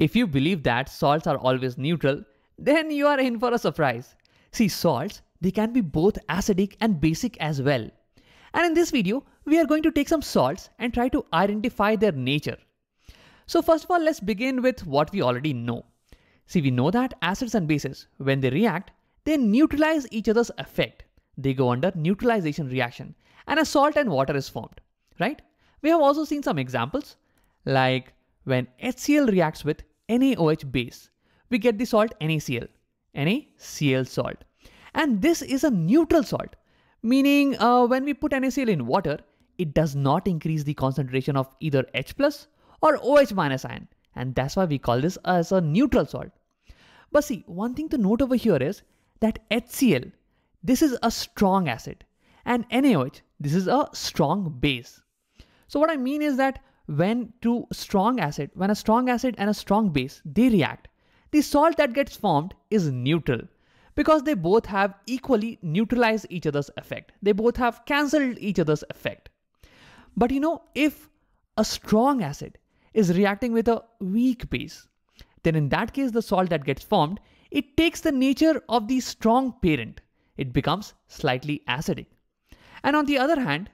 If you believe that salts are always neutral, then you are in for a surprise. See, salts, they can be both acidic and basic as well. And in this video, we are going to take some salts and try to identify their nature. So first of all, let's begin with what we already know. See, we know that acids and bases, when they react, they neutralize each other's effect. They go under neutralization reaction and a salt and water is formed, right? We have also seen some examples like when HCl reacts with NaOH base, we get the salt NaCl, NaCl salt. And this is a neutral salt, meaning uh, when we put NaCl in water, it does not increase the concentration of either H plus or OH minus ion. And that's why we call this as a neutral salt. But see, one thing to note over here is that HCl, this is a strong acid and NaOH, this is a strong base. So what I mean is that when two strong acid, when a strong acid and a strong base, they react, the salt that gets formed is neutral because they both have equally neutralized each other's effect. They both have cancelled each other's effect. But you know, if a strong acid is reacting with a weak base, then in that case, the salt that gets formed, it takes the nature of the strong parent. It becomes slightly acidic. And on the other hand,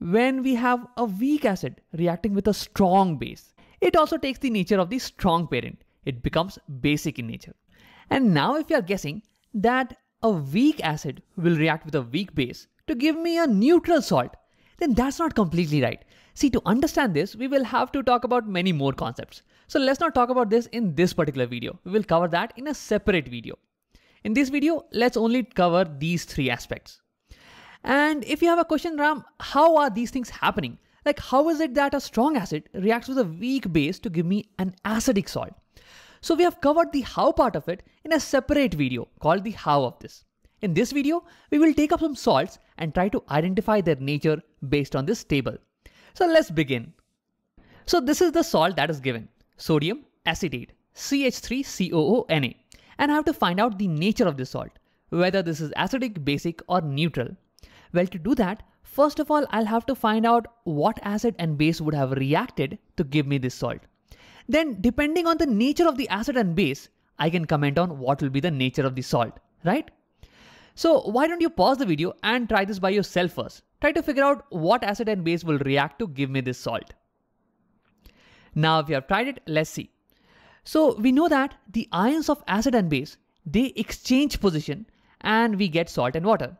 when we have a weak acid reacting with a strong base. It also takes the nature of the strong parent. It becomes basic in nature. And now if you are guessing that a weak acid will react with a weak base to give me a neutral salt, then that's not completely right. See, to understand this, we will have to talk about many more concepts. So let's not talk about this in this particular video. We will cover that in a separate video. In this video, let's only cover these three aspects. And if you have a question, Ram, how are these things happening? Like, how is it that a strong acid reacts with a weak base to give me an acidic salt? So we have covered the how part of it in a separate video called the how of this. In this video, we will take up some salts and try to identify their nature based on this table. So let's begin. So this is the salt that is given, sodium acetate, CH3COONA. And I have to find out the nature of this salt, whether this is acidic, basic or neutral. Well, to do that, first of all, I'll have to find out what acid and base would have reacted to give me this salt. Then, depending on the nature of the acid and base, I can comment on what will be the nature of the salt, right? So why don't you pause the video and try this by yourself first. Try to figure out what acid and base will react to give me this salt. Now if you have tried it, let's see. So we know that the ions of acid and base, they exchange position and we get salt and water.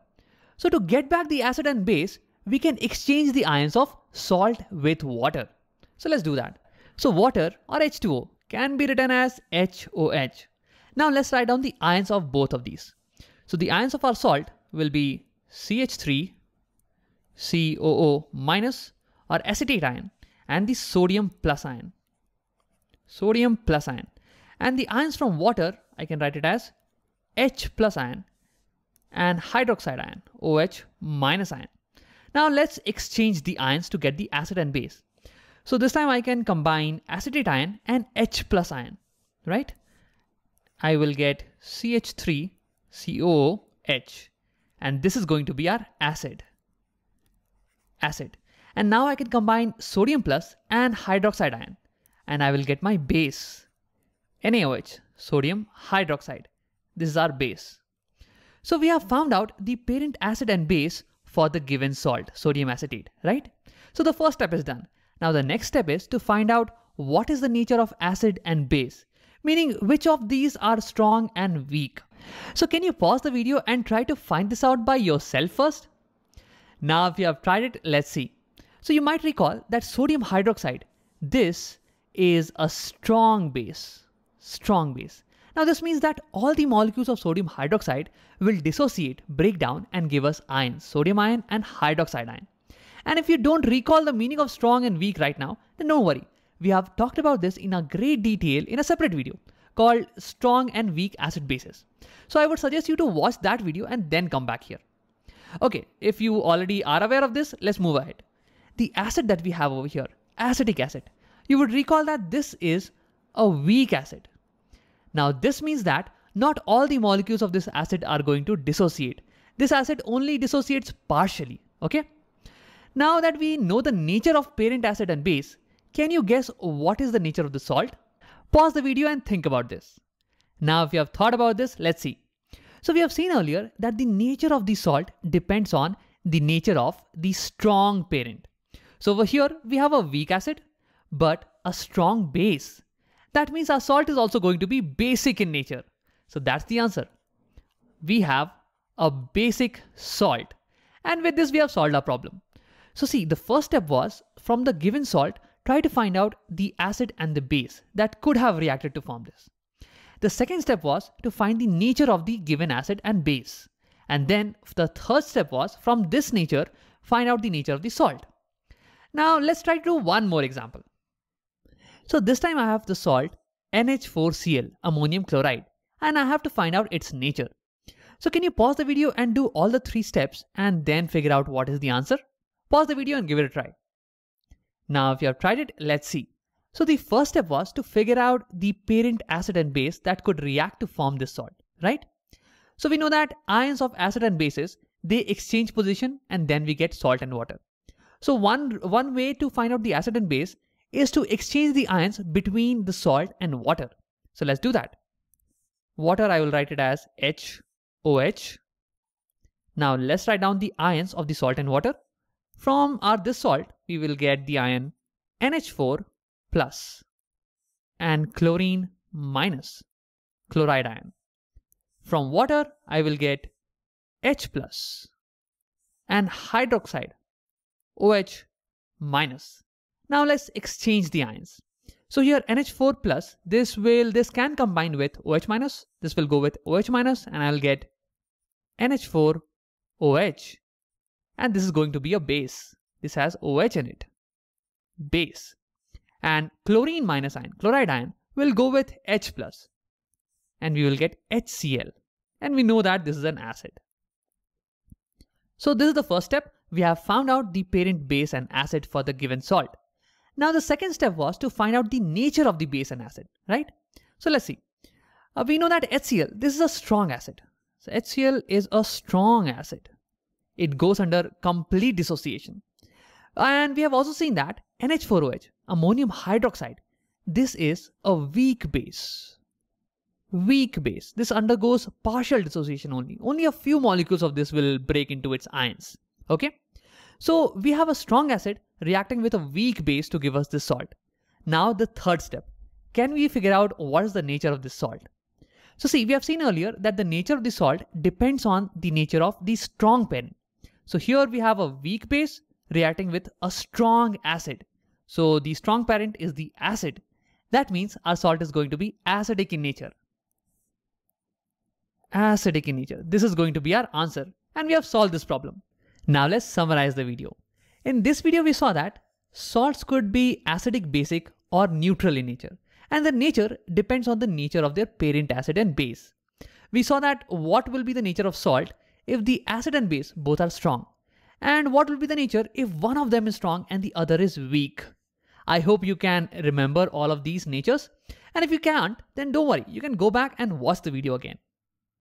So to get back the acid and base, we can exchange the ions of salt with water. So let's do that. So water or H2O can be written as HOH. Now let's write down the ions of both of these. So the ions of our salt will be CH3, COO minus or acetate ion and the sodium plus ion. Sodium plus ion. And the ions from water, I can write it as H plus ion and hydroxide ion, OH minus ion. Now let's exchange the ions to get the acid and base. So this time I can combine acetate ion and H plus ion, right? I will get CH3COOH and this is going to be our acid. Acid. And now I can combine sodium plus and hydroxide ion and I will get my base. NaOH, sodium hydroxide. This is our base. So we have found out the parent acid and base for the given salt, sodium acetate, right? So the first step is done. Now the next step is to find out what is the nature of acid and base, meaning which of these are strong and weak. So can you pause the video and try to find this out by yourself first? Now if you have tried it, let's see. So you might recall that sodium hydroxide, this is a strong base, strong base. Now this means that all the molecules of sodium hydroxide will dissociate, break down and give us ions, sodium ion and hydroxide ion. And if you don't recall the meaning of strong and weak right now, then don't worry. We have talked about this in a great detail in a separate video called strong and weak acid bases. So I would suggest you to watch that video and then come back here. Okay, if you already are aware of this, let's move ahead. The acid that we have over here, acetic acid, you would recall that this is a weak acid. Now this means that not all the molecules of this acid are going to dissociate. This acid only dissociates partially, okay? Now that we know the nature of parent acid and base, can you guess what is the nature of the salt? Pause the video and think about this. Now if you have thought about this, let's see. So we have seen earlier that the nature of the salt depends on the nature of the strong parent. So over here we have a weak acid, but a strong base. That means our salt is also going to be basic in nature. So that's the answer. We have a basic salt. And with this, we have solved our problem. So see, the first step was from the given salt, try to find out the acid and the base that could have reacted to form this. The second step was to find the nature of the given acid and base. And then the third step was from this nature, find out the nature of the salt. Now let's try to do one more example. So this time I have the salt NH4Cl, ammonium chloride, and I have to find out its nature. So can you pause the video and do all the three steps and then figure out what is the answer? Pause the video and give it a try. Now if you have tried it, let's see. So the first step was to figure out the parent acid and base that could react to form this salt, right? So we know that ions of acid and bases, they exchange position and then we get salt and water. So one, one way to find out the acid and base is to exchange the ions between the salt and water. So let's do that. Water, I will write it as HOH. Now let's write down the ions of the salt and water. From our this salt, we will get the ion NH4 plus and chlorine minus chloride ion. From water, I will get H plus and hydroxide OH minus. Now let's exchange the ions. So here NH4 plus, this will, this can combine with OH minus. This will go with OH minus and I'll get NH4 OH. And this is going to be a base. This has OH in it. Base. And chlorine minus ion, chloride ion, will go with H plus. And we will get HCl. And we know that this is an acid. So this is the first step. We have found out the parent base and acid for the given salt. Now the second step was to find out the nature of the base and acid, right? So let's see. Uh, we know that HCl, this is a strong acid. So HCl is a strong acid. It goes under complete dissociation. And we have also seen that NH4OH, ammonium hydroxide, this is a weak base. Weak base. This undergoes partial dissociation only. Only a few molecules of this will break into its ions. Okay? So we have a strong acid reacting with a weak base to give us this salt. Now the third step, can we figure out what is the nature of this salt? So see, we have seen earlier that the nature of the salt depends on the nature of the strong pen. So here we have a weak base reacting with a strong acid. So the strong parent is the acid. That means our salt is going to be acidic in nature. Acidic in nature. This is going to be our answer. And we have solved this problem. Now let's summarize the video. In this video, we saw that salts could be acidic basic or neutral in nature, and the nature depends on the nature of their parent acid and base. We saw that what will be the nature of salt if the acid and base both are strong, and what will be the nature if one of them is strong and the other is weak. I hope you can remember all of these natures, and if you can't, then don't worry, you can go back and watch the video again.